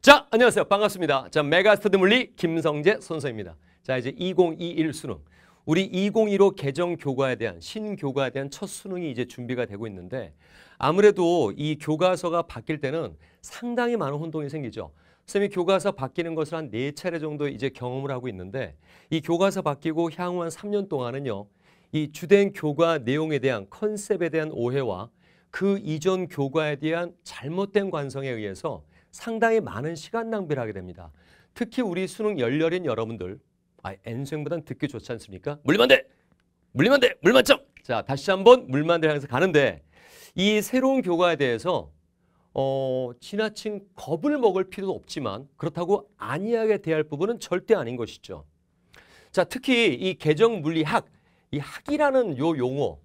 자, 안녕하세요. 반갑습니다. 자, 메가스터드 물리 김성재 선생입니다 자, 이제 2021 수능. 우리 2015 개정 교과에 대한 신교과에 대한 첫 수능이 이제 준비가 되고 있는데 아무래도 이 교과서가 바뀔 때는 상당히 많은 혼동이 생기죠. 선생님이 교과서 바뀌는 것을 한 네 차례 정도 이제 경험을 하고 있는데 이 교과서 바뀌고 향후 한 3년 동안은요. 이 주된 교과 내용에 대한 컨셉에 대한 오해와 그 이전 교과에 대한 잘못된 관성에 의해서 상당히 많은 시간 낭비를 하게 됩니다. 특히 우리 수능 열렬인 여러분들 아, n 수보단 듣기 좋지 않습니까? 물리면 돼! 물리면 돼! 물만점! 자, 다시 한번 물만대 향해서 가는데 이 새로운 교과에 대해서 어, 지나친 겁을 먹을 필요도 없지만 그렇다고 안이하게 대할 부분은 절대 아닌 것이죠. 자, 특히 이 개정 물리학, 이 학이라는 요 용어,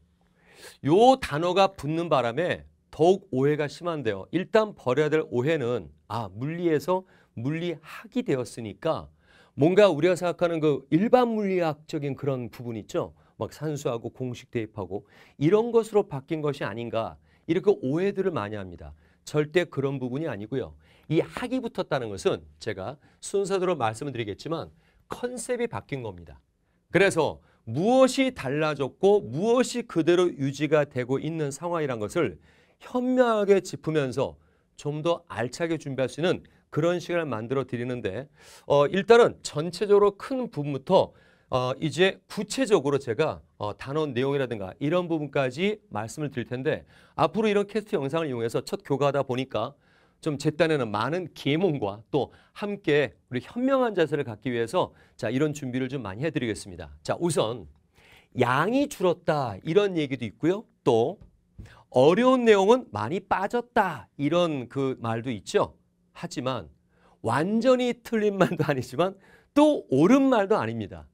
요 단어가 붙는 바람에 더욱 오해가 심한데요. 일단 버려야 될 오해는 아 물리에서 물리학이 되었으니까 뭔가 우리가 생각하는 그 일반 물리학적인 그런 부분 있죠. 막 산수하고 공식 대입하고 이런 것으로 바뀐 것이 아닌가 이렇게 오해들을 많이 합니다. 절대 그런 부분이 아니고요. 이 학이 붙었다는 것은 제가 순서대로 말씀을 드리겠지만 컨셉이 바뀐 겁니다. 그래서 무엇이 달라졌고 무엇이 그대로 유지가 되고 있는 상황이란 것을 현명하게 짚으면서 좀 더 알차게 준비할 수 있는 그런 시간을 만들어 드리는데 어, 일단은 전체적으로 큰 부분부터 어, 이제 구체적으로 제가 어, 단원 내용이라든가 이런 부분까지 말씀을 드릴 텐데 앞으로 이런 캐스트 영상을 이용해서 첫 교과다 보니까 좀제단에는 많은 계몽과 또 함께 우리 현명한 자세를 갖기 위해서 자 이런 준비를 좀 많이 해드리겠습니다. 자 우선 양이 줄었다 이런 얘기도 있고요. 또 어려운 내용은 많이 빠졌다 이런 그 말도 있죠. 하지만 완전히 틀린 말도 아니지만 또 옳은 말도 아닙니다.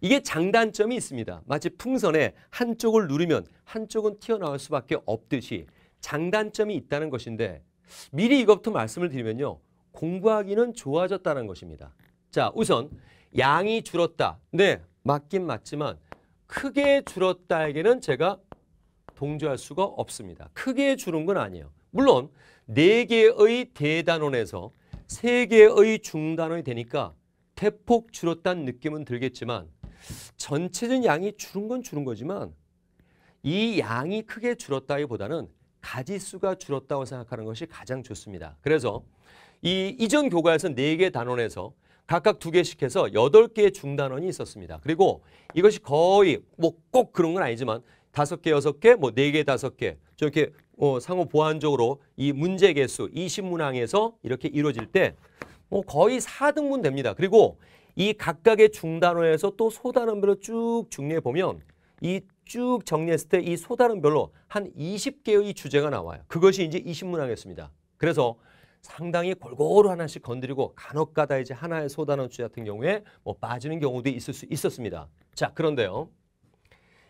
이게 장단점이 있습니다. 마치 풍선에 한쪽을 누르면 한쪽은 튀어나올 수밖에 없듯이 장단점이 있다는 것인데 미리 이것부터 말씀을 드리면요. 공부하기는 좋아졌다는 것입니다. 자, 우선 양이 줄었다. 네, 맞긴 맞지만 크게 줄었다에게는 제가 동조할 수가 없습니다. 크게 주는 건 아니에요. 물론 4개의 대단원에서 3개의 중단원이 되니까 대폭 줄었다는 느낌은 들겠지만 전체적인 양이 줄은 건 줄은 거지만 이 양이 크게 줄었다기보다는 가지수가 줄었다고 생각하는 것이 가장 좋습니다. 그래서 이 이전 교과에서 4개 단원에서 각각 2개씩 해서 8개의 중단원이 있었습니다. 그리고 이것이 거의 뭐 꼭 그런 건 아니지만 다섯 개 여섯 개뭐 네개 뭐 네 다섯 개 저렇게 어, 상호 보완적으로 이 문제 개수 20문항에서 이렇게 이루어질 때 뭐 거의 4등분 됩니다. 그리고 이 각각의 중단원에서 또 소단원별로 쭉 정리해 보면 이 쭉 정리했을 때 이 소단원별로 한 20개의 주제가 나와요. 그것이 이제 20문항이었습니다. 그래서 상당히 골고루 하나씩 건드리고 간혹가다 이제 하나의 소단원 주제 같은 경우에 뭐 빠지는 경우도 있을 수 있었습니다. 자, 그런데요.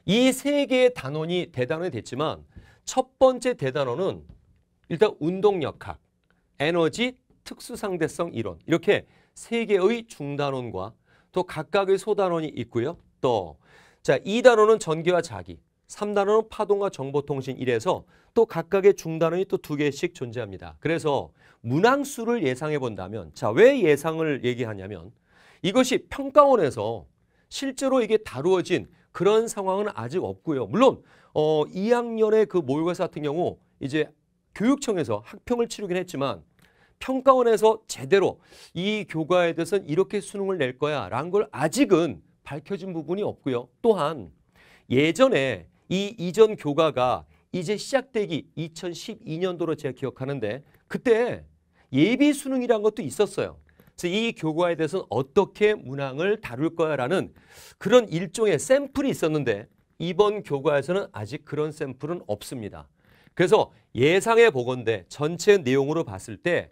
이세 개의 단원이 대단원이 됐지만 첫 번째 대단원은 일단 운동역학, 에너지, 특수상대성 이론 이렇게 세 개의 중단원과 또 각각의 소단원이 있고요. 또 자, 이단원은 전기와 자기, 삼단원은 파동과 정보통신 이래서 또 각각의 중단원이 또 두 개씩 존재합니다. 그래서 문항수를 예상해 본다면 자, 왜 예상을 얘기하냐면 이것이 평가원에서 실제로 이게 다루어진 그런 상황은 아직 없고요. 물론 어 2학년의 그 모의고사 같은 경우 이제 교육청에서 학평을 치르긴 했지만 평가원에서 제대로 이 교과에 대해서는 이렇게 수능을 낼 거야 라는 걸 아직은 밝혀진 부분이 없고요. 또한 예전에 이 이전 교과가 이제 시작되기 2012년도로 제가 기억하는데 그때 예비 수능이라 것도 있었어요. 그래서 이 교과에 대해서는 어떻게 문항을 다룰 거야라는 그런 일종의 샘플이 있었는데 이번 교과에서는 아직 그런 샘플은 없습니다. 그래서 예상해 보건대 전체 내용으로 봤을 때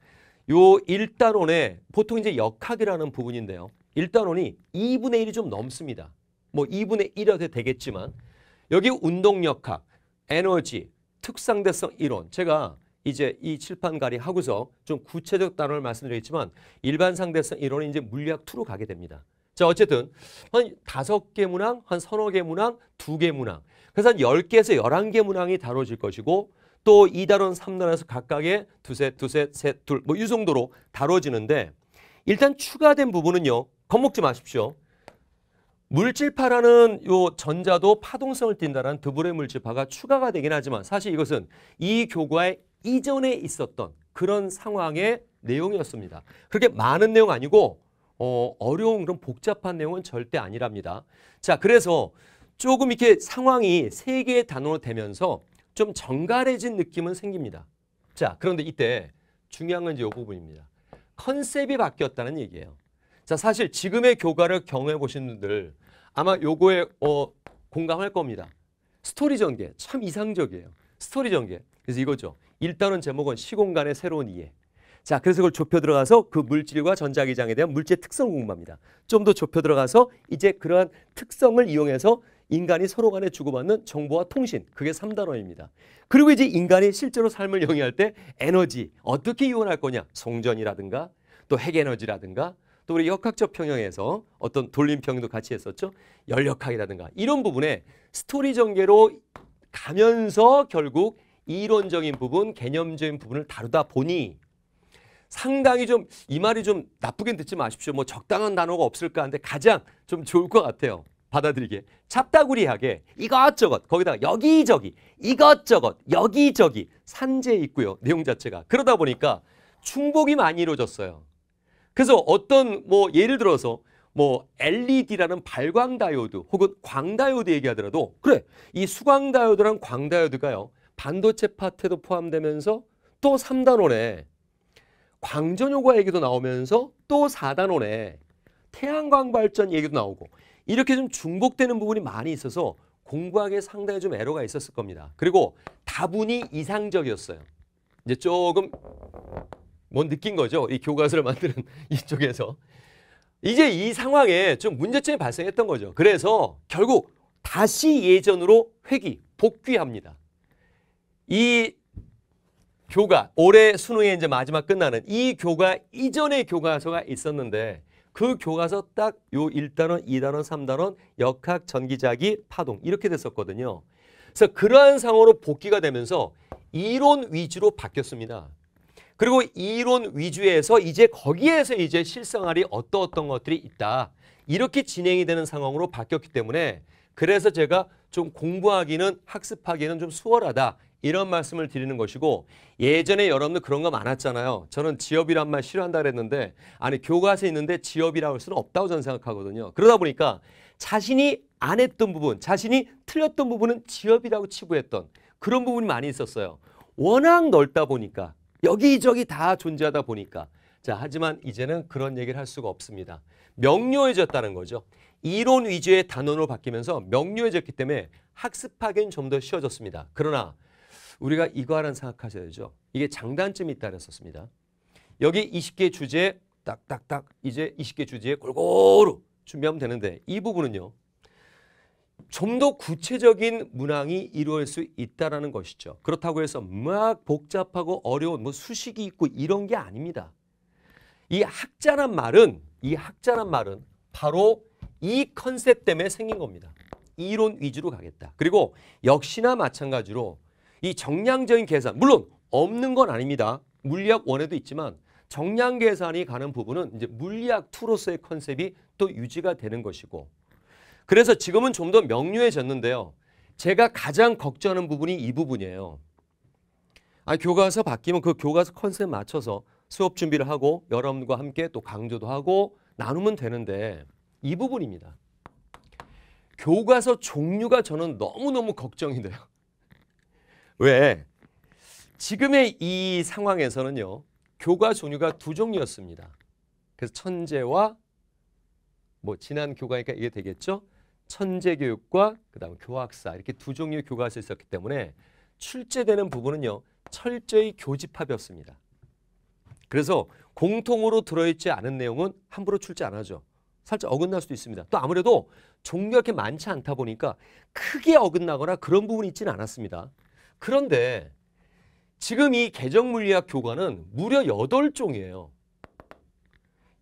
요1단원에 보통 이제 역학이라는 부분인데요. 1단원이 2분의 1이 좀 넘습니다. 뭐 2분의 1이라도 되겠지만 여기 운동역학, 에너지, 특상대성 이론 제가 이제 이 칠판가리 하고서 좀 구체적 단어를 말씀드리겠지만 일반 상대성 이론은 이제 물리학 2로 가게 됩니다. 자 어쨌든 한 다섯 개 문항, 한 서너 개 문항, 두 개 문항 그래서 한1개에서 11개 문항이 다뤄질 것이고 또 2단원, 3단원에서 각각의 두세, 두세, 셋, 둘뭐이 정도로 다뤄지는데 일단 추가된 부분은요. 겁먹지 마십시오. 물질파라는 요 전자도 파동성을 띈다는 드브레 물질파가 추가가 되긴 하지만 사실 이것은 이 교과의 이전에 있었던 그런 상황의 내용이었습니다. 그렇게 많은 내용 아니고 어, 어려운 그런 복잡한 내용은 절대 아니랍니다. 자, 그래서 조금 이렇게 상황이 세 개의 단어로 되면서 좀 정갈해진 느낌은 생깁니다. 자, 그런데 이때 중요한 건 이제 요 부분입니다. 컨셉이 바뀌었다는 얘기예요. 자, 사실 지금의 교과를 경험해 보신 분들 아마 요거에 어, 공감할 겁니다. 스토리 전개 참 이상적이에요. 스토리 전개. 그래서 이거죠. 일단은 제목은 시공간의 새로운 이해. 자, 그래서 그걸 좁혀 들어가서 그 물질과 전자기장에 대한 물질 특성 공부합니다좀 더 좁혀 들어가서 이제 그러한 특성을 이용해서 인간이 서로 간에 주고받는 정보와 통신, 그게 3단원입니다 그리고 이제 인간이 실제로 삶을 영위할 때 에너지, 어떻게 이용할 거냐, 송전이라든가 또 핵에너지라든가 또 우리 역학적 평형에서 어떤 돌림평도 형 같이 했었죠. 열역학이라든가 이런 부분에 스토리 전개로 가면서 결국 이론적인 부분, 개념적인 부분을 다루다 보니 상당히 좀 이 말이 좀 나쁘게 듣지 마십시오. 뭐 적당한 단어가 없을까 하는데 가장 좀 좋을 것 같아요. 받아들이게 잡다구리하게 이것저것 거기다가 여기저기 이것저것 여기저기 산재 있고요. 내용 자체가 그러다 보니까 충복이 많이 이루어졌어요. 그래서 어떤 뭐 예를 들어서 뭐 LED라는 발광 다이오드 혹은 광 다이오드 얘기하더라도 그래 이 수광 다이오드랑 광 다이오드가요 반도체 파트도 포함되면서 또 3단원에 광전효과 얘기도 나오면서 또 4단원에 태양광 발전 얘기도 나오고 이렇게 좀 중복되는 부분이 많이 있어서 공부하기에 상당히 좀에러가 있었을 겁니다. 그리고 다분히 이상적이었어요. 이제 조금 뭔 느낀 거죠. 이 교과서를 만드는 이쪽에서. 이제 이 상황에 좀 문제점이 발생했던 거죠. 그래서 결국 다시 예전으로 회귀, 복귀합니다. 이 교가 올해 수능에 이제 마지막 끝나는 이 교가 이전의 교과서가 있었는데 그 교과서 딱 요 1단원, 2단원, 3단원 역학, 전기자기, 파동 이렇게 됐었거든요. 그래서 그러한 상황으로 복귀가 되면서 이론 위주로 바뀌었습니다. 그리고 이론 위주에서 이제 거기에서 이제 실생활이 어떤 어떤 것들이 있다. 이렇게 진행이 되는 상황으로 바뀌었기 때문에 그래서 제가 좀 공부하기는 학습하기는 좀 수월하다 이런 말씀을 드리는 것이고 예전에 여러분들 그런 거 많았잖아요. 저는 지업이란 말 싫어한다 그랬는데 아니 교과서에 있는데 지업이라고 할 수는 없다고 저는 생각하거든요. 그러다 보니까 자신이 안 했던 부분, 자신이 틀렸던 부분은 지업이라고 치부했던 그런 부분이 많이 있었어요. 워낙 넓다 보니까 여기저기 다 존재하다 보니까 자 하지만 이제는 그런 얘기를 할 수가 없습니다. 명료해졌다는 거죠. 이론 위주의 단원으로 바뀌면서 명료해졌기 때문에 학습하기엔 좀 더 쉬워졌습니다. 그러나 우리가 이거 하나 생각하셔야죠. 이게 장단점이 있다 그랬습니다 여기 20개 주제 딱딱딱 이제 20개 주제에 골고루 준비하면 되는데 이 부분은요. 좀 더 구체적인 문항이 이루어질 수있다는 것이죠. 그렇다고 해서 막 복잡하고 어려운 뭐 수식이 있고 이런 게 아닙니다. 이 학자란 말은 이 학자란 말은 바로 이 컨셉 때문에 생긴 겁니다. 이론 위주로 가겠다. 그리고 역시나 마찬가지로 이 정량적인 계산 물론 없는 건 아닙니다. 물리학 원에도 있지만 정량 계산이 가는 부분은 이제 물리학 투로서의 컨셉이 또 유지가 되는 것이고 그래서 지금은 좀 더 명료해졌는데요. 제가 가장 걱정하는 부분이 이 부분이에요. 아, 교과서 바뀌면 그 교과서 컨셉 맞춰서 수업 준비를 하고 여러분과 함께 또 강조도 하고 나누면 되는데 이 부분입니다. 교과서 종류가 저는 너무너무 걱정이 돼요. 왜? 지금의 이 상황에서는요. 교가 종류가 두 종류였습니다. 그래서 천재와 뭐 지난 교과니까 이게 되겠죠? 천재 교육과 그다음 교학사 이렇게 두 종류의 교과가 있었기 때문에 출제되는 부분은요. 철저히 교집합이었습니다. 그래서 공통으로 들어있지 않은 내용은 함부로 출제 안 하죠. 살짝 어긋날 수도 있습니다. 또 아무래도 종류가 이렇게 많지 않다 보니까 크게 어긋나거나 그런 부분이 있지는 않았습니다. 그런데 지금 이 개정물리학 교과는 무려 8종이에요.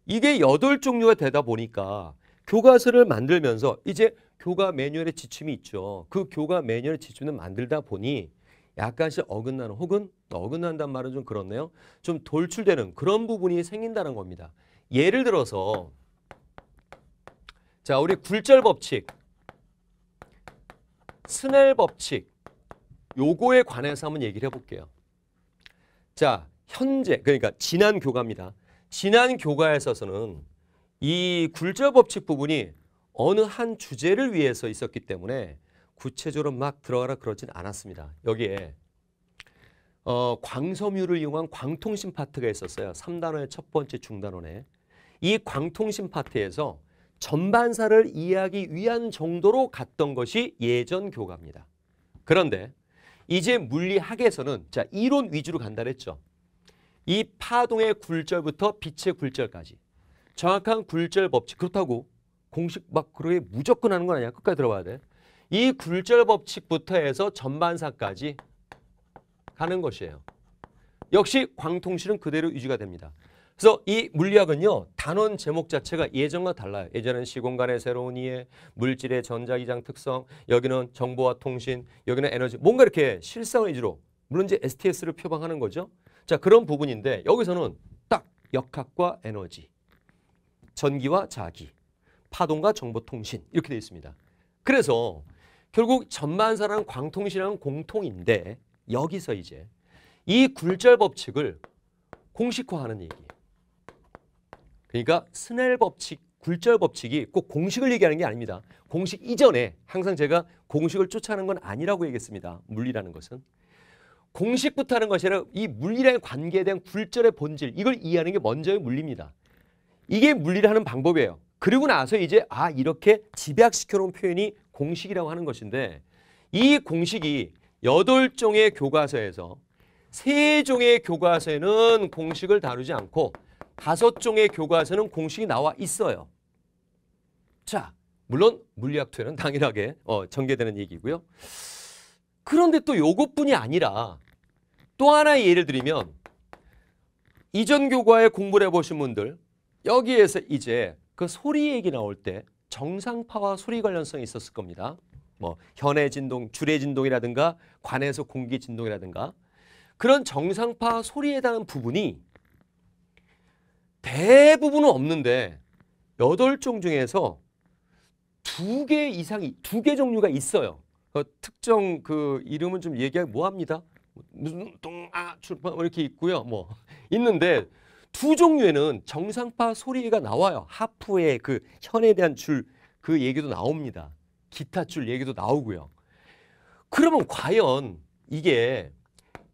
이게 8종류가 되다 보니까 교과서를 만들면서 이제 교과 매뉴얼의 지침이 있죠. 그 교과 매뉴얼의 지침을 만들다 보니 약간씩 어긋나는 혹은 어긋난단 말은 좀 그렇네요. 좀 돌출되는 그런 부분이 생긴다는 겁니다. 예를 들어서 자 우리 굴절 법칙, 스넬 법칙 요거에 관해서 한번 얘기를 해볼게요. 자, 현재 그러니까 지난 교과입니다. 지난 교과에있어서는이 굴절 법칙 부분이 어느 한 주제를 위해서 있었기 때문에 구체적으로 막 들어가라 그러진 않았습니다. 여기에 어, 광섬유를 이용한 광통신 파트가 있었어요. 3단원의 첫 번째 중단원에. 이 광통신 파트에서 전반사를 이해하기 위한 정도로 갔던 것이 예전 교과입니다. 그런데 이제 물리학에서는 자 이론 위주로 간다랬죠. 그이 파동의 굴절부터 빛의 굴절까지 정확한 굴절 법칙 그렇다고 공식 막 그러게 무조건 하는 건 아니야. 끝까지 들어봐야 돼. 이 굴절 법칙부터 해서 전반사까지 가는 것이에요. 역시 광통실은 그대로 유지가 됩니다. 그래서 이 물리학은요. 단원 제목 자체가 예전과 달라요. 예전엔 시공간의 새로운 이해, 물질의 전자기장 특성, 여기는 정보와 통신, 여기는 에너지. 뭔가 이렇게 실상 위주로 물론 이제 STS를 표방하는 거죠. 자 그런 부분인데 여기서는 딱 역학과 에너지, 전기와 자기, 파동과 정보통신 이렇게 되어 있습니다. 그래서 결국 전만사랑 광통신이랑 공통인데 여기서 이제 이 굴절 법칙을 공식화하는 얘기예요. 그러니까 스넬 법칙, 굴절 법칙이 꼭 공식을 얘기하는 게 아닙니다. 공식 이전에 항상 제가 공식을 쫓아는건 아니라고 얘기했습니다. 물리라는 것은. 공식부터 하는 것이 아니라 이 물리랑 관계에 대한 굴절의 본질 이걸 이해하는 게 먼저의 물리입니다. 이게 물리를 하는 방법이에요. 그리고 나서 이제 아 이렇게 집약시켜 놓은 표현이 공식이라고 하는 것인데 이 공식이 여덟 종의 교과서에서 세 종의 교과서에는 공식을 다루지 않고 다섯 종의 교과서는 공식이 나와 있어요. 자, 물론 물리학 투에는 당연하게 어, 전개되는 얘기고요. 그런데 또 요것뿐이 아니라 또 하나의 예를 들면 이전 교과에 공부를 해보신 분들 여기에서 이제 그 소리 얘기 나올 때 정상파와 소리 관련성이 있었을 겁니다. 뭐 현의 진동, 줄의 진동이라든가 관에서 공기 진동이라든가 그런 정상파 소리에 대한 부분이 대부분은 없는데 8종 중에서 두 개 이상이 두 개 종류가 있어요. 어, 특정 그 이름은 좀 얘기하기 뭐합니다. 무슨 뭐 똥아 출판 뭐 이렇게 있고요. 뭐 있는데 두 종류에는 정상파 소리가 나와요. 하프의 그 현에 대한 줄 그 얘기도 나옵니다. 기타 줄 얘기도 나오고요. 그러면 과연 이게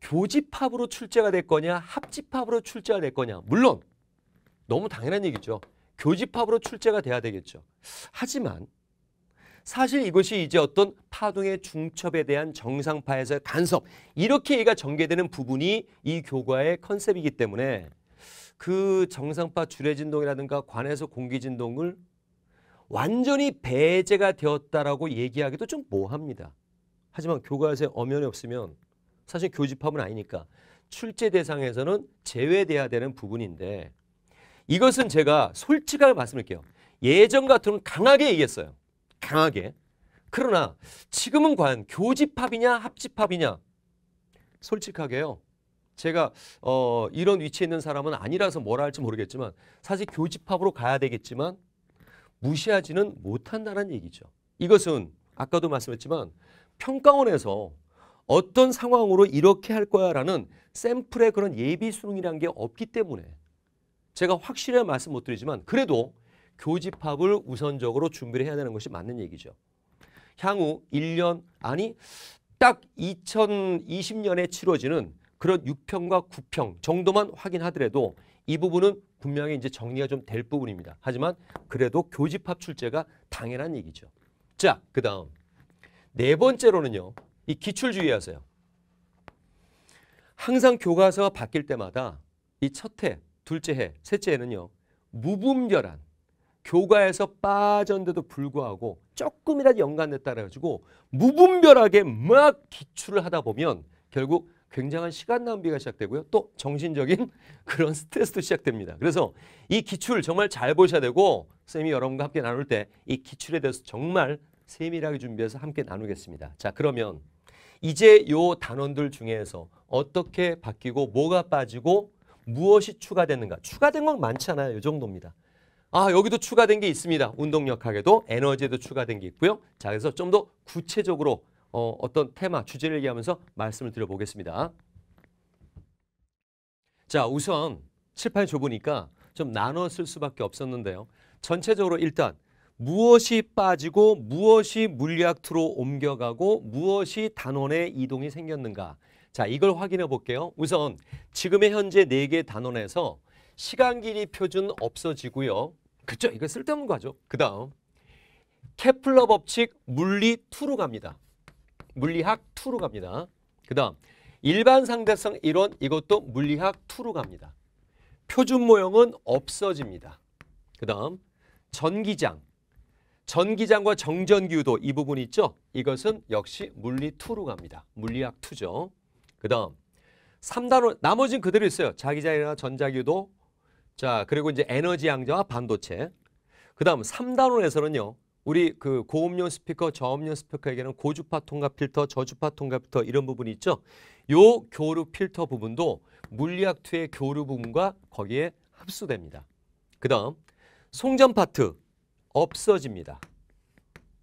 교집합으로 출제가 될 거냐 합집합으로 출제가 될 거냐 물론 너무 당연한 얘기죠. 교집합으로 출제가 돼야 되겠죠. 하지만 사실 이것이 이제 어떤 파동의 중첩에 대한 정상파에서의 간섭 이렇게 얘가 전개되는 부분이 이 교과의 컨셉이기 때문에 그 정상파 주례진동이라든가 관에서 공기진동을 완전히 배제가 되었다라고 얘기하기도 좀 모합니다. 하지만 교과에서의 엄연이 없으면 사실 교집합은 아니니까 출제 대상에서는 제외돼야 되는 부분인데 이것은 제가 솔직하게 말씀드릴게요. 예전 같으면 강하게 얘기했어요. 강하게. 그러나 지금은 과연 교집합이냐 합집합이냐 솔직하게요. 제가 어, 이런 위치에 있는 사람은 아니라서 뭐라 할지 모르겠지만 사실 교집합으로 가야 되겠지만 무시하지는 못한다는 얘기죠. 이것은 아까도 말씀했지만 평가원에서 어떤 상황으로 이렇게 할 거야라는 샘플의 그런 예비 수능이라는 게 없기 때문에 제가 확실히 말씀 못 드리지만 그래도 교집합을 우선적으로 준비를 해야 되는 것이 맞는 얘기죠. 향후 1년 아니 딱 2020년에 치러지는 그런 6평과 9평 정도만 확인하더라도 이 부분은 분명히 이제 정리가 좀 될 부분입니다. 하지만 그래도 교집합 출제가 당연한 얘기죠. 자, 그 다음 네 번째로는요. 이 기출 주의하세요. 항상 교과서가 바뀔 때마다 이 첫해 둘째 해, 셋째 해는요. 무분별한 교과에서 빠졌는데도 불구하고 조금이라도 연관됐다 그래가지고 무분별하게 막 기출을 하다 보면 결국 굉장한 시간 낭비가 시작되고요. 또 정신적인 그런 스트레스도 시작됩니다. 그래서 이 기출 정말 잘 보셔야 되고 쌤이 여러분과 함께 나눌 때 이 기출에 대해서 정말 세밀하게 준비해서 함께 나누겠습니다. 자 그러면 이제 요 단원들 중에서 어떻게 바뀌고 뭐가 빠지고 무엇이 추가됐는가 추가된 건 많잖아요. 이 정도입니다. 아 여기도 추가된 게 있습니다. 운동력학에도 에너지에도 추가된 게 있고요. 자 그래서 좀 더 구체적으로 어, 어떤 테마, 주제를 얘기하면서 말씀을 드려보겠습니다. 자 우선 칠판이 좁으니까 좀 나눠 쓸 수밖에 없었는데요. 전체적으로 일단 무엇이 빠지고 무엇이 물리학투로 옮겨가고 무엇이 단원의 이동이 생겼는가 자, 이걸 확인해 볼게요. 우선 지금의 현재 네 개 단원에서 시간 길이 표준 없어지고요. 그죠? 이거 쓸데없는 거죠. 그 다음 케플러 법칙 물리 2로 갑니다. 물리학 2로 갑니다. 그 다음 일반 상대성 이론 이것도 물리학 2로 갑니다. 표준 모형은 없어집니다. 그 다음 전기장 전기장과 정전기유도 이 부분 있죠? 이것은 역시 물리 2로 갑니다. 물리학 2죠. 그 다음 3단원 나머지는 그대로 있어요. 자기자이나 전자기도 자 그리고 이제 에너지 양자와 반도체 그 다음 3단원에서는요. 우리 그 고음료 스피커, 저음료 스피커에게는 고주파 통합 필터, 저주파 통합 필터 이런 부분이 있죠. 요 교류 필터 부분도 물리학 2의 교류 부분과 거기에 합수됩니다. 그 다음 송전 파트 없어집니다.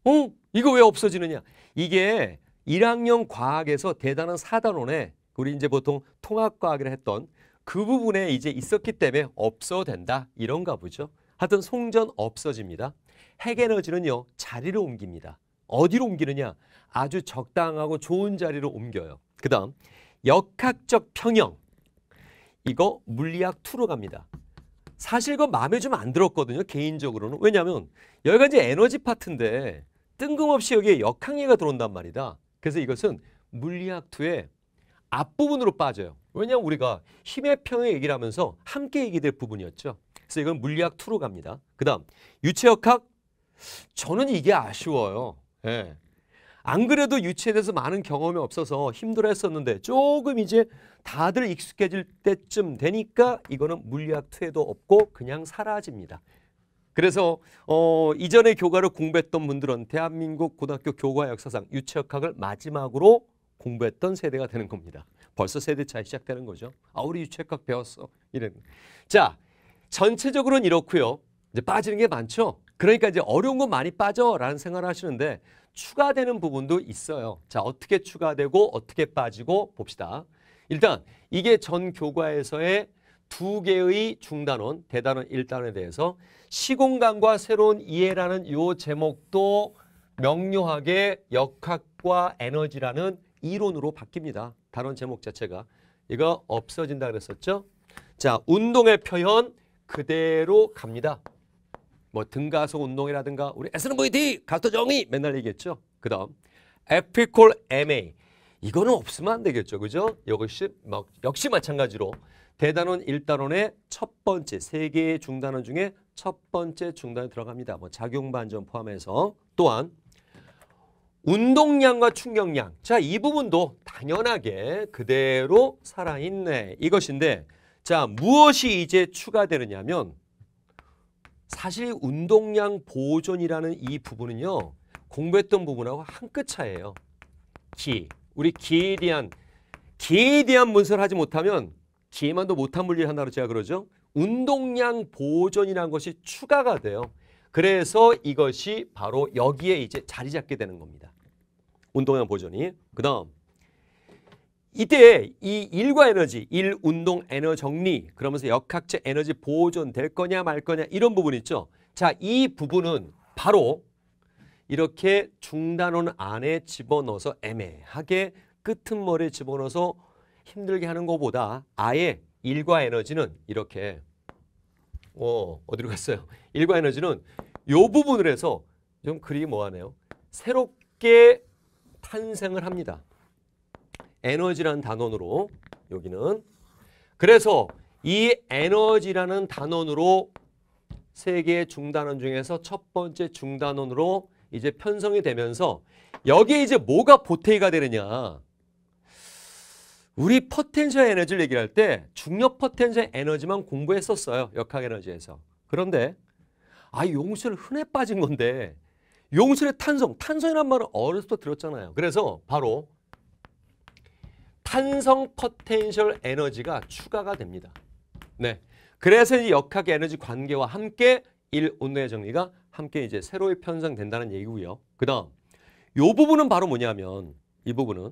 어? 이거 왜 없어지느냐? 이게 1학년 과학에서 대단한 사단원에 우리 이제 보통 통합과학을 했던 그 부분에 이제 있었기 때문에 없어 된다 이런가 보죠. 하여튼 송전 없어집니다. 핵에너지는요 자리를 옮깁니다. 어디로 옮기느냐 아주 적당하고 좋은 자리로 옮겨요. 그 다음 역학적 평형 이거 물리학 2로 갑니다. 사실 그건 마음에 좀 안 들었거든요. 개인적으로는. 왜냐하면 여기가 이제 에너지 파트인데 뜬금없이 여기에 역항예가 들어온단 말이다. 그래서 이것은 물리학 2의 앞부분으로 빠져요. 왜냐하면 우리가 힘의 평의 얘기를 하면서 함께 얘기될 부분이었죠. 그래서 이건 물리학 2로 갑니다. 그 다음 유체역학 저는 이게 아쉬워요. 예. 안 그래도 유체에 대해서 많은 경험이 없어서 힘들어 했었는데 조금 이제 다들 익숙해질 때쯤 되니까 이거는 물리학 2에도 없고 그냥 사라집니다. 그래서 어, 이전에 교과를 공부했던 분들은 대한민국 고등학교 교과 역사상 유체역학을 마지막으로 공부했던 세대가 되는 겁니다. 벌써 세대 차이 시작되는 거죠. 아 우리 유체역학 배웠어. 이런. 자 전체적으로는 이렇고요. 이제 빠지는 게 많죠. 그러니까 이제 어려운 거 많이 빠져라는 생각을 하시는데 추가되는 부분도 있어요. 자 어떻게 추가되고 어떻게 빠지고 봅시다. 일단 이게 전 교과에서의 두 개의 중단원, 대단원, 일단원에 대해서 시공간과 새로운 이해라는 요 제목도 명료하게 역학과 에너지라는 이론으로 바뀝니다. 단원 제목 자체가. 이거 없어진다 그랬었죠? 자, 운동의 표현 그대로 갑니다. 뭐 등가속 운동이라든가 우리 SNVD 가스정이 맨날 얘기했죠. 그 다음 에피콜 MA 이거는 없으면 안 되겠죠. 그죠? 이것이 역시 마찬가지로 대단원 1단원의첫 번째 세 개의 중단원 중에 첫 번째 중단에 들어갑니다. 뭐 작용 반전 포함해서 또한 운동량과 충격량. 자, 이 부분도 당연하게 그대로 살아있네. 이것인데, 자, 무엇이 이제 추가되느냐면, 사실 운동량 보존이라는 이 부분은요, 공부했던 부분하고 한 끗 차이예요. 기, 우리 기에 대한 기에 대한 문서를 하지 못하면 기만도 못한 물리 하나로 제가 그러죠. 운동량 보존이라는 것이 추가가 돼요. 그래서 이것이 바로 여기에 이제 자리 잡게 되는 겁니다. 운동량 보존이. 그 다음 이때 이 일과 에너지, 일 운동 에너 정리 그러면서 역학적 에너지 보존 될 거냐 말 거냐 이런 부분 있죠. 자, 이 부분은 바로 이렇게 중단원 안에 집어넣어서 애매하게 끄트머리에 집어넣어서 힘들게 하는 것보다 아예 일과 에너지는 이렇게 어, 어디로 갔어요? 일과 에너지는 요 부분을 해서 좀 그리 뭐하네요. 새롭게 탄생을 합니다. 에너지라는 단원으로 여기는 그래서 이 에너지라는 단원으로 세 개의 중단원 중에서 첫 번째 중단원으로 이제 편성이 되면서 여기에 이제 뭐가 보태이가 되느냐. 우리 퍼텐셜 에너지를 얘기할 를때 중력 퍼텐셜 에너지만 공부했었어요. 역학 에너지에서. 그런데 아 용수를 흔해 빠진 건데 용수의 탄성, 탄성이란 말은 어렸을 때 들었잖아요. 그래서 바로 탄성 퍼텐셜 에너지가 추가가 됩니다. 네. 그래서 이 역학 에너지 관계와 함께 1 온도의 정리가 함께 이제 세로에 편성된다는 얘기고요. 그 다음 요 부분은 바로 뭐냐면 이 부분은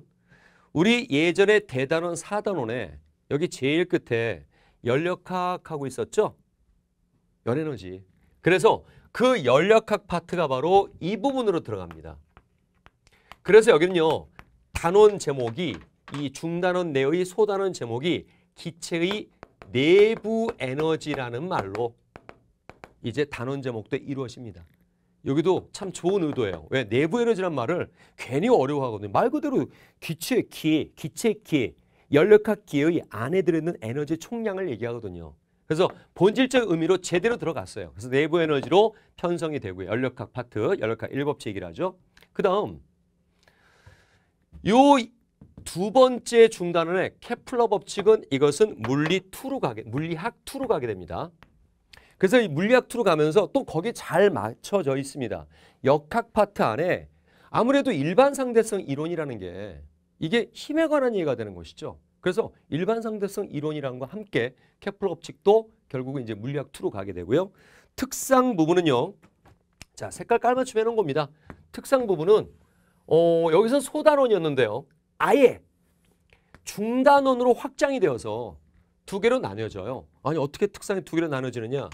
우리 예전에 대단원 사단원에 여기 제일 끝에 열역학하고 있었죠? 열에너지. 그래서 그 열역학 파트가 바로 이 부분으로 들어갑니다. 그래서 여기는요. 단원 제목이 이 중단원 내의 소단원 제목이 기체의 내부 에너지라는 말로 이제 단원 제목도 이루어집니다. 여기도 참 좋은 의도예요. 왜 내부 에너지란 말을 괜히 어려워하거든요. 말 그대로 기체 기, 기체 기, 열역학 기의 안에 들어있는 에너지 총량을 얘기하거든요. 그래서 본질적 의미로 제대로 들어갔어요. 그래서 내부 에너지로 편성이 되고요. 열역학 파트, 열역학 일법칙이라 하죠. 그 다음 요 두 번째 중단원의 케플러 법칙은 이것은 물리 2로 가게, 물리학 2로 가게 됩니다. 그래서 이 물리학 2로 가면서 또 거기 잘 맞춰져 있습니다. 역학 파트 안에 아무래도 일반 상대성 이론이라는 게 이게 힘에 관한 얘기가 되는 것이죠. 그래서 일반 상대성 이론이란과 함께 케플러 법칙도 결국은 이제 물리학 2로 가게 되고요. 특상 부분은요. 자, 색깔 깔맞춤 해놓은 겁니다. 특상 부분은 어, 여기서 소단원이었는데요. 아예 중단원으로 확장이 되어서 두 개로 나뉘어져요. 아니 어떻게 특상이 두 개로 나눠지느냐.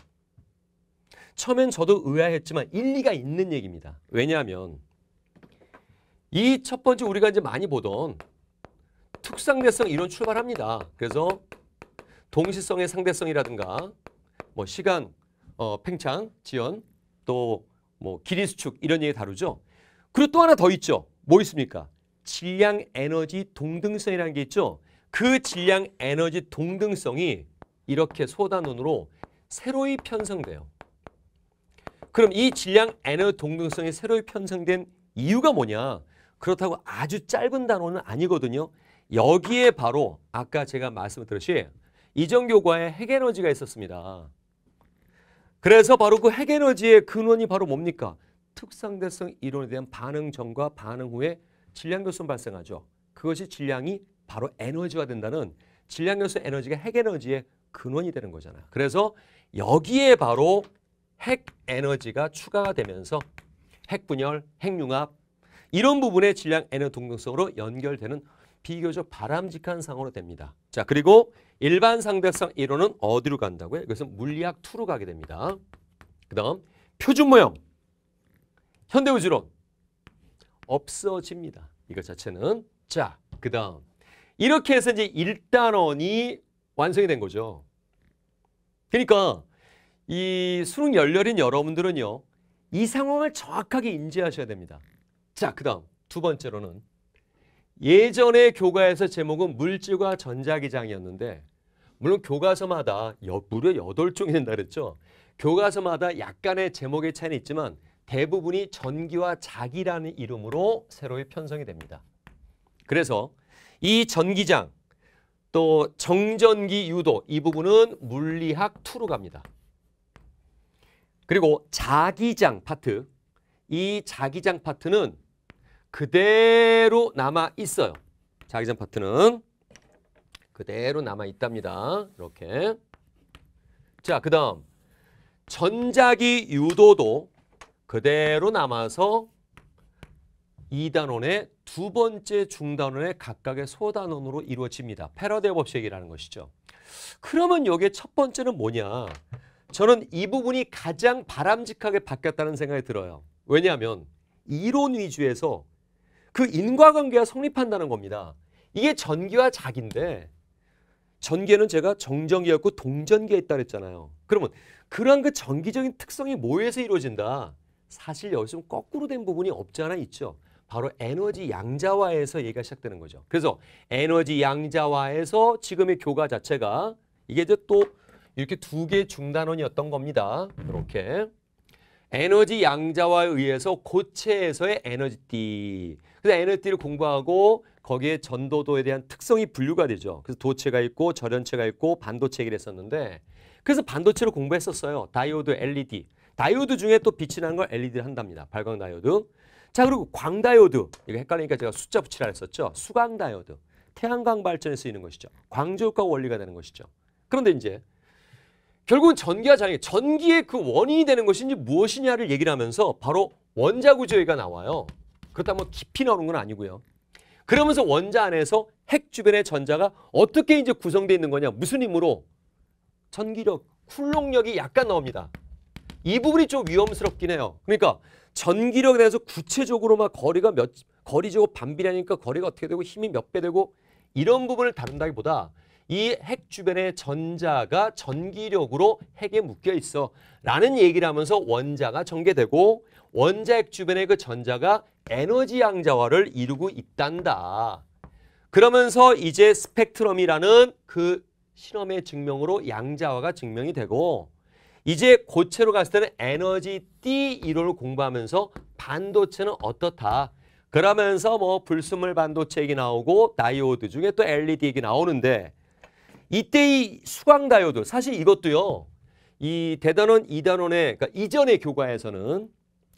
처음엔 저도 의아했지만 일리가 있는 얘기입니다. 왜냐하면 이 첫 번째 우리가 이제 많이 보던 특상대성 이론 출발합니다. 그래서 동시성의 상대성이라든가 뭐 시간, 어, 팽창, 지연, 또 뭐 길이 수축 이런 얘기 다루죠. 그리고 또 하나 더 있죠. 뭐 있습니까? 질량 에너지 동등성이라는 게 있죠. 그 질량 에너지 동등성이 이렇게 소단원으로 새로이 편성돼요. 그럼 이 질량 N의 동등성이 새로 편성된 이유가 뭐냐? 그렇다고 아주 짧은 단어는 아니거든요. 여기에 바로 아까 제가 말씀드렸듯이 이전교과에 핵에너지가 있었습니다. 그래서 바로 그 핵에너지의 근원이 바로 뭡니까? 특성대성 이론에 대한 반응 전과 반응 후에 질량결손 발생하죠. 그것이 질량이 바로 에너지화 된다는 질량결손 에너지가 핵에너지의 근원이 되는 거잖아요. 그래서 여기에 바로 핵 에너지가 추가 되면서 핵 분열, 핵융합 이런 부분의 질량 에너 동등성으로 연결되는 비교적 바람직한 상황으로 됩니다. 자 그리고 일반 상대성 1호는 어디로 간다고요? 이것은 물리학 2로 가게 됩니다. 그 다음 표준 모형 현대우주론 없어집니다. 이것 자체는 자그 다음 이렇게 해서 이제 1단원이 완성이 된 거죠. 그러니까 이 수능 열렬인 여러분들은요. 이 상황을 정확하게 인지하셔야 됩니다. 자, 그 다음 두 번째로는 예전의 교과에서 제목은 물질과 전자기장이었는데 물론 교과서마다 여, 무려 여덟 종이 된다 그랬죠. 교과서마다 약간의 제목의 차이는 있지만 대부분이 전기와 자기라는 이름으로 새로이 편성이 됩니다. 그래서 이 전기장 또 정전기 유도 이 부분은 물리학 2로 갑니다. 그리고 자기장 파트. 이 자기장 파트는 그대로 남아 있어요. 자기장 파트는 그대로 남아 있답니다. 이렇게. 자, 그 다음. 전자기 유도도 그대로 남아서 2단원의 두 번째 중단원의 각각의 소단원으로 이루어집니다. 패러데이 법칙이라는 것이죠. 그러면 여기에 첫 번째는 뭐냐? 저는 이 부분이 가장 바람직하게 바뀌었다는 생각이 들어요. 왜냐하면 이론 위주에서 그 인과관계가 성립한다는 겁니다. 이게 전기와 작인데 전기에는 제가 정전기였고 동전기에 있다 그랬잖아요. 그러면 그러한 그 전기적인 특성이 뭐에서 이루어진다? 사실 여기서 거꾸로 된 부분이 없지 않아 있죠. 바로 에너지 양자화에서 얘기가 시작되는 거죠. 그래서 에너지 양자화에서 지금의 교과 자체가 이게 또 이렇게 두개의 중단원이었던 겁니다. 이렇게. 에너지 양자와에 의해서 고체에서의 에너지띠. 그래서 에너지띠를 공부하고 거기에 전도도에 대한 특성이 분류가 되죠. 그래서 도체가 있고 절연체가 있고 반도체 얘기를 했었는데 그래서 반도체를 공부했었어요. 다이오드, LED. 다이오드 중에 또 빛이 나는 걸 LED를 한답니다. 발광 다이오드. 자 그리고 광다이오드. 이거 헷갈리니까 제가 숫자 붙이라 했었죠. 수광 다이오드. 태양광 발전에 쓰이는 것이죠. 광조효과 원리가 되는 것이죠. 그런데 이제 결국은 전기와 자기, 전기의 그 원인이 되는 것인지 무엇이냐를 얘기를 하면서 바로 원자구조가 나와요. 그렇다면 뭐 깊이 나오는 건 아니고요. 그러면서 원자 안에서 핵 주변의 전자가 어떻게 이제 구성되어 있는 거냐. 무슨 힘으로? 전기력, 쿨롱력이 약간 나옵니다. 이 부분이 좀 위험스럽긴 해요. 그러니까 전기력에 대해서 구체적으로 막 거리가 몇, 거리제곱 반비례하니까 거리가 어떻게 되고 힘이 몇 배 되고 이런 부분을 다룬다기보다 이핵 주변의 전자가 전기력으로 핵에 묶여 있어 라는 얘기를 하면서 원자가 전개되고 원자핵 주변의 그 전자가 에너지 양자화를 이루고 있단다. 그러면서 이제 스펙트럼이라는 그 실험의 증명으로 양자화가 증명이 되고 이제 고체로 갔을 때는 에너지 D1호를 공부하면서 반도체는 어떻다. 그러면서 뭐 불순물 반도체 얘기 나오고 다이오드 중에 또 LED 얘기 나오는데 이때 이 수광 다이오드 사실 이것도요. 이 대단원 이단원의 그러니까 이전의 교과에서는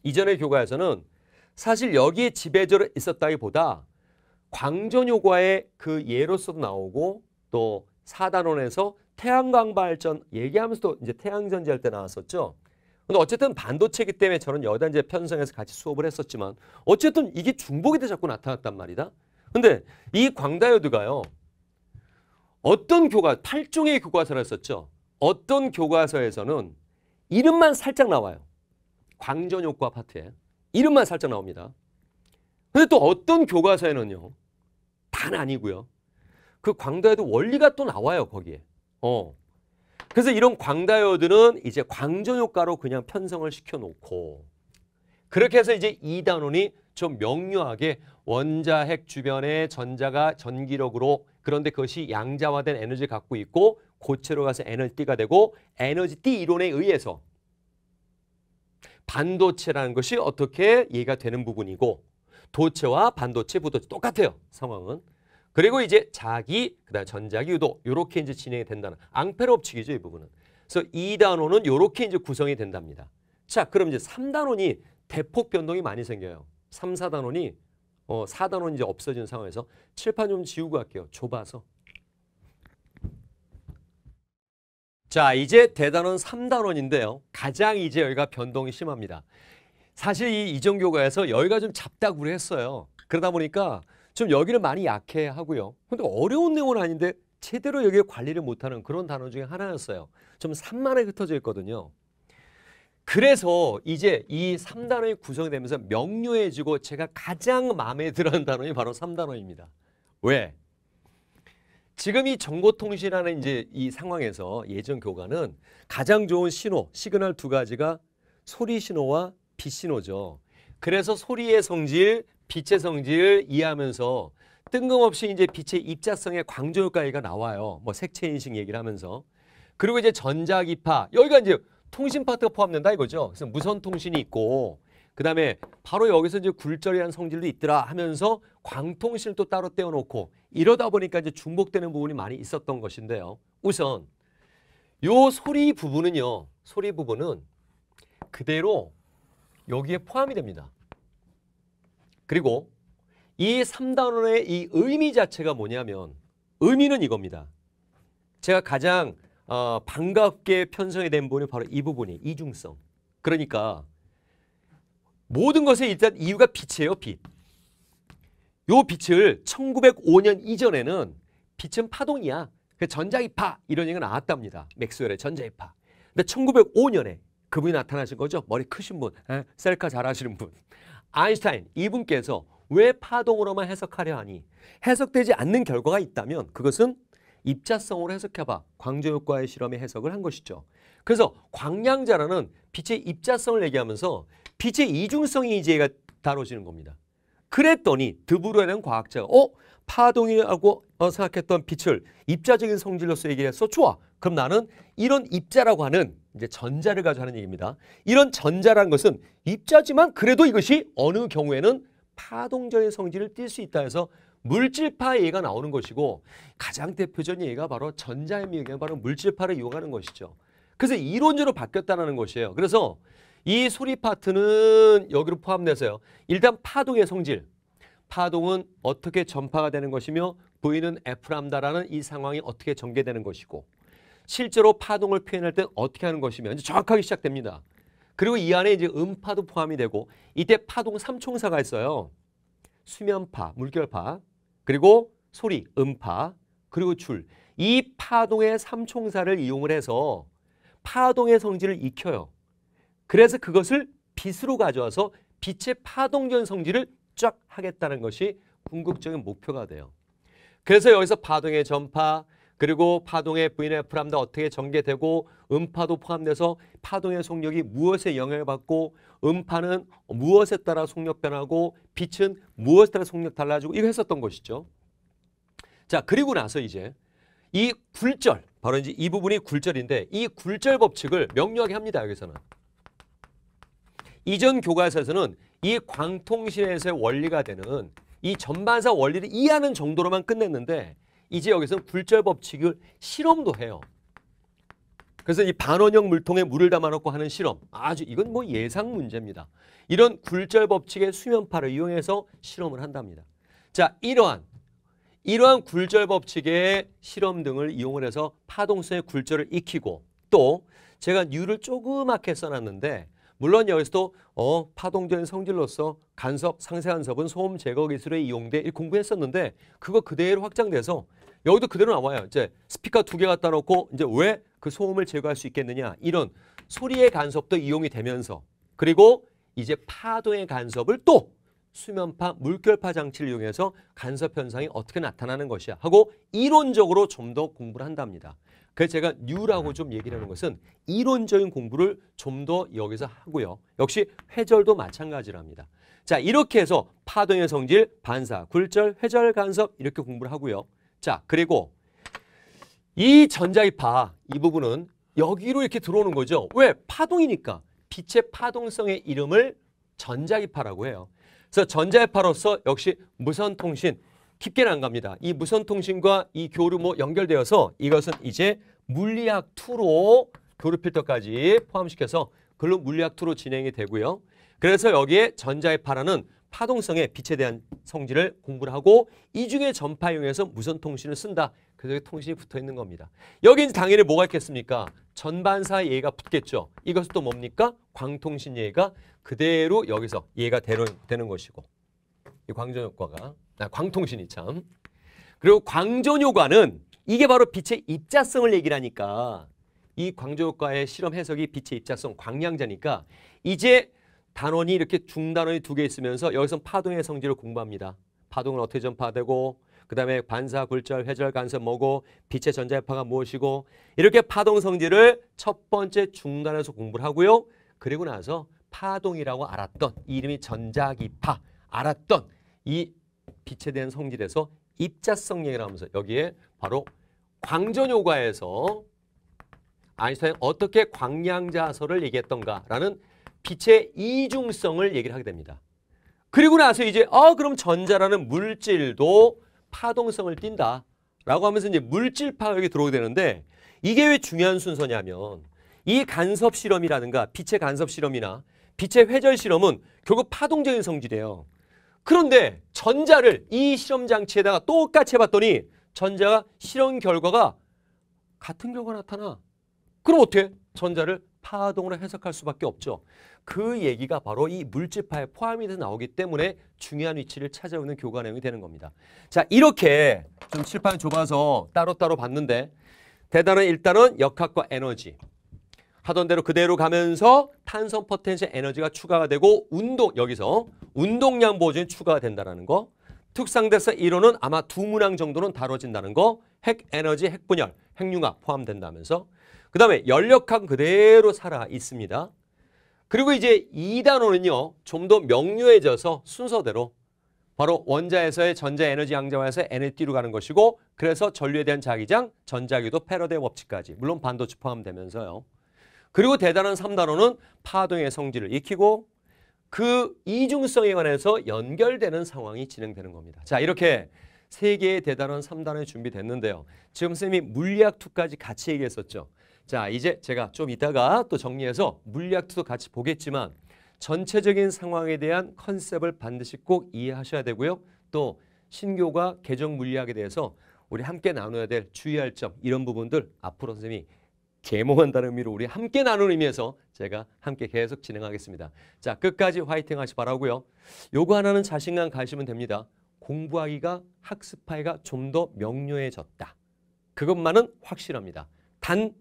이전의 교과에서는 사실 여기에 지배적으로 있었다기보다 광전 효과의 그 예로서도 나오고 또 사단원에서 태양광 발전 얘기하면서도 이제 태양전지 할때 나왔었죠. 근데 어쨌든 반도체기 때문에 저는 여단제 편성해서 같이 수업을 했었지만 어쨌든 이게 중복이 돼 자꾸 나타났단 말이다. 근데 이 광다이오드가요. 어떤 교과, 8종의 교과서를 썼죠. 어떤 교과서에서는 이름만 살짝 나와요. 광전효과 파트에. 이름만 살짝 나옵니다. 근데 또 어떤 교과서에는요. 단 아니고요. 그 광다효도 원리가 또 나와요. 거기에. 어. 그래서 이런 광다효드는 이제 광전효과로 그냥 편성을 시켜놓고 그렇게 해서 이제 이단원이좀 명료하게 원자핵 주변의 전자가 전기력으로 그런데 그것이 양자화된 에너지를 갖고 있고 고체로 가서 에너지 가 되고 에너지 띠 이론에 의해서 반도체라는 것이 어떻게 이해가 되는 부분이고 도체와 반도체, 부도체 똑같아요. 상황은. 그리고 이제 자기, 그다음 전자기 유도 이렇게 이제 진행이 된다는 앙페르 법칙이죠. 이 부분은. 그래서 이단원은 이렇게 이제 구성이 된답니다. 자, 그럼 이제 삼단원이 대폭 변동이 많이 생겨요. 삼사단원이 어, 4단원 이제 없어진 상황에서 칠판 좀 지우고 갈게요 좁아서. 자, 이제 대단원 3단원인데요. 가장 이제 여기가 변동이 심합니다. 사실 이 이정교과에서 여기가 좀 잡다구를 했어요. 그러다 보니까 좀 여기를 많이 약해 하고요. 근데 어려운 내용은 아닌데 제대로 여기에 관리를 못하는 그런 단원 중에 하나였어요. 좀 산만하게 흩어져 있거든요. 그래서 이제 이3단어의 구성되면서 이 명료해지고 제가 가장 마음에 들어는단어이 바로 3단어입니다 왜? 지금 이 정보통신하는 이제 이 상황에서 예전 교과는 가장 좋은 신호, 시그널 두 가지가 소리 신호와 빛 신호죠. 그래서 소리의 성질, 빛의 성질 이해하면서 뜬금없이 이제 빛의 입자성의 광조 효과 얘기가 나와요. 뭐 색채 인식 얘기를 하면서. 그리고 이제 전자기파. 여기가 이제 통신 파트가 포함된다 이거죠. 그래서 무선 통신이 있고 그다음에 바로 여기서 이제 굴절이라는 성질도 있더라 하면서 광통신을 또 따로 떼어놓고 이러다 보니까 이제 중복되는 부분이 많이 있었던 것인데요. 우선 요 소리 부분은요. 소리 부분은 그대로 여기에 포함이 됩니다. 그리고 이 3단원의 이 의미 자체가 뭐냐면 의미는 이겁니다. 제가 가장 어, 반갑게 편성이 된 부분이 바로 이부분이 이중성. 그러니까 모든 것에 일단 이유가 빛이에요. 빛. 요 빛을 1905년 이전에는 빛은 파동이야. 그 전자이파 이런 얘기가 나왔답니다. 맥스웰의 전자이파. 근데 1905년에 그분이 나타나신 거죠. 머리 크신 분, 에? 셀카 잘하시는 분. 아인슈타인 이분께서 왜 파동으로만 해석하려 하니 해석되지 않는 결과가 있다면 그것은 입자성으로 해석해봐. 광조효과의 실험에 해석을 한 것이죠. 그래서 광량자라는 빛의 입자성을 얘기하면서 빛의 이중성이 이제 다뤄지는 겁니다. 그랬더니 드브루에는 과학자가 어? 파동이라고 어, 생각했던 빛을 입자적인 성질로서 얘기해서 좋아. 그럼 나는 이런 입자라고 하는 이제 전자를 가져고 하는 얘기입니다. 이런 전자라는 것은 입자지만 그래도 이것이 어느 경우에는 파동적인 성질을 띨 수 있다 해서 물질파의 얘기가 나오는 것이고 가장 대표적인 얘기가 바로 전자의 얘기가 바로 물질파를 이용하는 것이죠. 그래서 이론적으로 바뀌었다는 것이에요. 그래서 이 소리 파트는 여기로 포함돼서요. 일단 파동의 성질. 파동은 어떻게 전파가 되는 것이며 부 V는 F람다라는 이 상황이 어떻게 전개되는 것이고 실제로 파동을 표현할 때 어떻게 하는 것이며 이제 정확하게 시작됩니다. 그리고 이 안에 이제 음파도 포함이 되고 이때 파동 3총사가 있어요. 수면파, 물결파, 그리고 소리, 음파, 그리고 줄. 이 파동의 삼총사를 이용을 해서 파동의 성질을 익혀요. 그래서 그것을 빛으로 가져와서 빛의 파동전 성질을 쫙 하겠다는 것이 궁극적인 목표가 돼요. 그래서 여기서 파동의 전파, 그리고 파동의 부인의 프람다 어떻게 전개되고 음파도 포함돼서 파동의 속력이 무엇에 영향을 받고 음파는 무엇에 따라 속력 변하고 빛은 무엇에 따라 속력 달라지고 이거 했었던 것이죠. 자 그리고 나서 이제 이 굴절 바로 이제 이 부분이 굴절인데 이 굴절 법칙을 명료하게 합니다. 여기서는 이전 교과서에서는 이 광통신에서의 원리가 되는 이 전반사 원리를 이해하는 정도로만 끝냈는데 이제 여기서는 굴절 법칙을 실험도 해요. 그래서 이 반원형 물통에 물을 담아놓고 하는 실험 아주 이건 뭐 예상 문제입니다. 이런 굴절 법칙의 수면파를 이용해서 실험을 한답니다. 자 이러한 이러한 굴절 법칙의 실험 등을 이용을 해서 파동성의 굴절을 익히고 또 제가 뉴를 조그맣게 써놨는데 물론 여기서도 어, 파동적인 성질로서 간섭, 상세 간섭은 소음 제거 기술에 이용돼 공부했었는데 그거 그대로 확장돼서 여기도 그대로 나와요. 이제 스피커 두 개 갖다 놓고 이제 왜 그 소음을 제거할 수 있겠느냐 이런 소리의 간섭도 이용이 되면서 그리고 이제 파도의 간섭을 또 수면파, 물결파 장치를 이용해서 간섭 현상이 어떻게 나타나는 것이야 하고 이론적으로 좀 더 공부를 한답니다. 그래서 제가 뉴라고 좀 얘기를 하는 것은 이론적인 공부를 좀 더 여기서 하고요. 역시 회절도 마찬가지랍니다. 자 이렇게 해서 파동의 성질, 반사, 굴절, 회절, 간섭 이렇게 공부를 하고요. 자, 그리고 이 전자기파 이 부분은 여기로 이렇게 들어오는 거죠. 왜? 파동이니까. 빛의 파동성의 이름을 전자기파라고 해요. 그래서 전자기파로서 역시 무선통신 깊게는 갑니다. 이 무선통신과 이 교류 뭐 연결되어서 이것은 이제 물리학 2로 교류 필터까지 포함시켜서 글로 물리학 2로 진행이 되고요. 그래서 여기에 전자기파라는 파동성의 빛에 대한 성질을 공부를 하고 이 중에 전파용해서 무선 통신을 쓴다. 그래서 통신이 붙어 있는 겁니다. 여기 이 당연히 뭐가 있겠습니까? 전반사 예가 붙겠죠. 이것은 또 뭡니까? 광통신 예가 그대로 여기서 예가 되는, 되는 것이고 이 광전효과가 아, 광통신이 참 그리고 광전효과는 이게 바로 빛의 입자성을 얘기하니까 이 광전효과의 실험 해석이 빛의 입자성 광량자니까 이제 단원이 이렇게 중단원이 두 개 있으면서 여기서 파동의 성질을 공부합니다. 파동은 어떻게 전파되고 그 다음에 반사, 굴절, 회절, 간섭 뭐고 빛의 전자파가 무엇이고 이렇게 파동 성질을 첫 번째 중단에서 공부를 하고요. 그리고 나서 파동이라고 알았던 이름이 전자기파 알았던 이 빛에 대한 성질에서 입자성 얘기를 하면서 여기에 바로 광전효과에서 아인슈타인 어떻게 광량자설을 얘기했던가라는 빛의 이중성을 얘기를 하게 됩니다. 그리고 나서 이제 아 그럼 전자라는 물질도 파동성을 띈다. 라고 하면서 이제 물질 파악이 들어오게 되는데 이게 왜 중요한 순서냐면 이 간섭 실험이라든가 빛의 간섭 실험이나 빛의 회절 실험은 결국 파동적인 성질이에요. 그런데 전자를 이 실험 장치에다가 똑같이 해봤더니 전자가 실험 결과가 같은 결과 나타나. 그럼 어떻게? 전자를 파동으로 해석할 수밖에 없죠. 그 얘기가 바로 이 물지파에 포함이 돼서 나오기 때문에 중요한 위치를 찾아오는 교과 내용이 되는 겁니다. 자 이렇게 좀 칠판 좁아서 따로따로 봤는데 대단은 일단은 역학과 에너지 하던 대로 그대로 가면서 탄성 포텐셜 에너지가 추가가 되고 운동 여기서 운동량 보존이 추가가 된다는 거 특상대사 이론은 아마 두 문항 정도는 다뤄진다는 거 핵에너지, 핵분열, 핵융합 포함된다면서 그 다음에 연력학 그대로 살아 있습니다. 그리고 이제 2단원은요. 좀 더 명료해져서 순서대로 바로 원자에서의 전자에너지 양자화에서 NAT로 가는 것이고 그래서 전류에 대한 자기장, 전자기도 패러데이 법칙까지 물론 반도체 포함되면서요. 그리고 대단한 3단원은 파동의 성질을 익히고 그 이중성에 관해서 연결되는 상황이 진행되는 겁니다. 자 이렇게 세 개의 대단원 3단원이 준비됐는데요. 지금 선생님이 물리학 2까지 같이 얘기했었죠. 자, 이제 제가 좀 이따가 또 정리해서 물리학투도 같이 보겠지만 전체적인 상황에 대한 컨셉을 반드시 꼭 이해하셔야 되고요. 또 신교과 개정 물리학에 대해서 우리 함께 나눠야 될 주의할 점 이런 부분들 앞으로 선생님이 계몽한다는 의미로 우리 함께 나누는 의미에서 제가 함께 계속 진행하겠습니다. 자 끝까지 화이팅 하시 바라고요. 요거 하나는 자신감 가시면 됩니다. 공부하기가 학습하기가 좀 더 명료해졌다. 그것만은 확실합니다. 단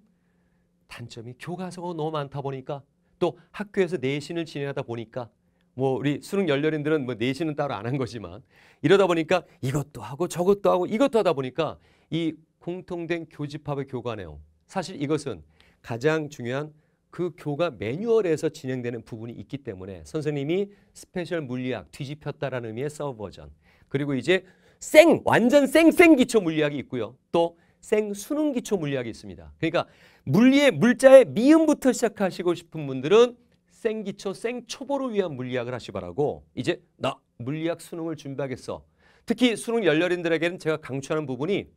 단점이 교과서가 너무 많다 보니까 또 학교에서 내신을 진행하다 보니까 뭐 우리 수능 열렬인들은 뭐 내신은 따로 안 한 거지만 이러다 보니까 이것도 하고 저것도 하고 이것도 하다 보니까 이 공통된 교집합의 교과 내용 사실 이것은 가장 중요한 그 교과 매뉴얼에서 진행되는 부분이 있기 때문에 선생님이 스페셜 물리학 뒤집혔다라는 의미의 서브 버전 그리고 이제 생 완전 쌩쌩 기초 물리학이 있고요 또 생수능 기초 물리학이 있습니다. 그러니까 물리의 물자의 미음부터 시작하시고 싶은 분들은 생기초 생초보를 위한 물리학을 하시 바라고 이제 나 물리학 수능을 준비하겠어. 특히 수능 열렬인들에게는 제가 강추하는 부분이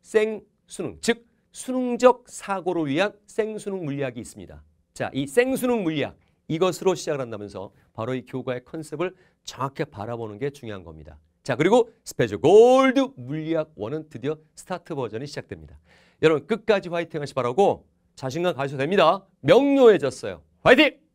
생수능 즉 수능적 사고를 위한 생수능 물리학이 있습니다. 자, 이 생수능 물리학 이것으로 시작을 한다면서 바로 이 교과의 컨셉을 정확히 바라보는 게 중요한 겁니다. 자 그리고 스페셜 골드 물리학 원은 드디어 스타트 버전이 시작됩니다. 여러분 끝까지 화이팅 하시 바라고 자신감 가지셔도 됩니다. 명료해졌어요. 화이팅!